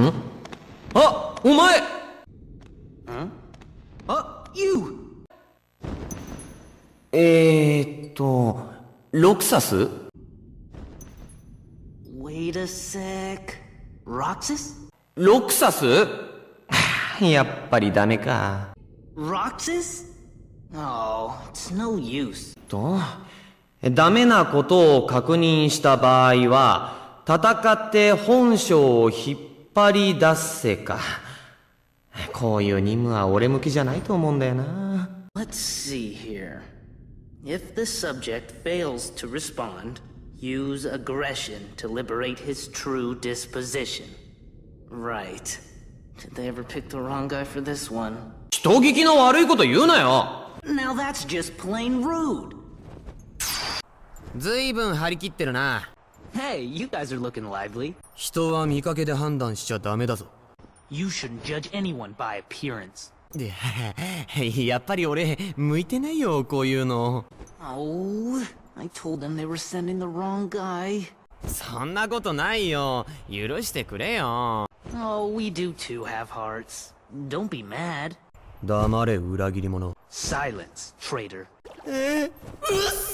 んあお前んあ You えー、っとロクサス Wait a sec ロクサスロクサスやっぱりダメかロクサス Oh, it's no use. と、ダメなことを確認した場合は、戦って本性を引っ張り出せか。こういう任務は俺向きじゃないと思うんだよな。Let's see here. If the subject fails to respond, use aggression to liberate his true disposition. Right. Did they ever pick the wrong guy for this one? 人聞きの悪いこと言うなよ Now that's just plain rude. ずいぶん張り切ってるな。Hey, you guys are looking lively. 人は見かけで判断しちゃダメだぞ。You shouldn't judge anyone by appearance. やっぱり俺、向いてないよ、こういうの。Oh, I told them they were sending the wrong guy. そんなことないよ。許してくれよ。Oh, we do too have hearts. Don't be mad. 黙れ、裏切り者。Silence, traitor. えうっ